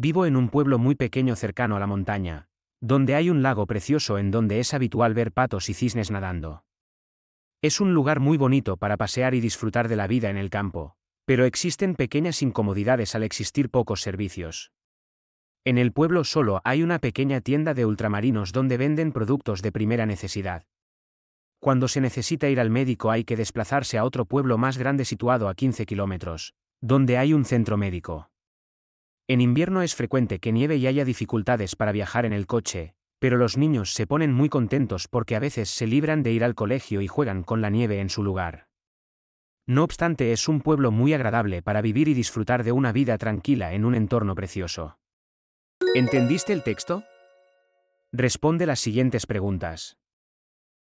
Vivo en un pueblo muy pequeño cercano a la montaña, donde hay un lago precioso en donde es habitual ver patos y cisnes nadando. Es un lugar muy bonito para pasear y disfrutar de la vida en el campo, pero existen pequeñas incomodidades al existir pocos servicios. En el pueblo solo hay una pequeña tienda de ultramarinos donde venden productos de primera necesidad. Cuando se necesita ir al médico hay que desplazarse a otro pueblo más grande situado a 15 kilómetros, donde hay un centro médico. En invierno es frecuente que nieve y haya dificultades para viajar en el coche, pero los niños se ponen muy contentos porque a veces se libran de ir al colegio y juegan con la nieve en su lugar. No obstante, es un pueblo muy agradable para vivir y disfrutar de una vida tranquila en un entorno precioso. ¿Entendiste el texto? Responde las siguientes preguntas.